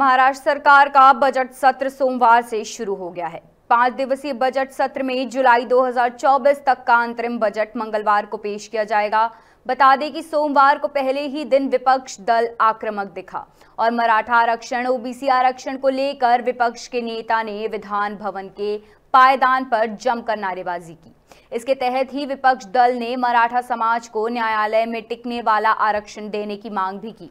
महाराष्ट्र सरकार का बजट सत्र सोमवार से शुरू हो गया है पांच दिवसीय बजट सत्र में जुलाई 2024 तक का अंतरिम बजट मंगलवार को पेश किया जाएगा बता दें कि सोमवार को पहले ही दिन विपक्ष दल आक्रामक दिखा और मराठा आरक्षण ओबीसी आरक्षण को लेकर विपक्ष के नेता ने विधान भवन के पायदान पर जमकर नारेबाजी की इसके तहत ही विपक्ष दल ने मराठा समाज को न्यायालय में टिकने वाला आरक्षण देने की मांग भी की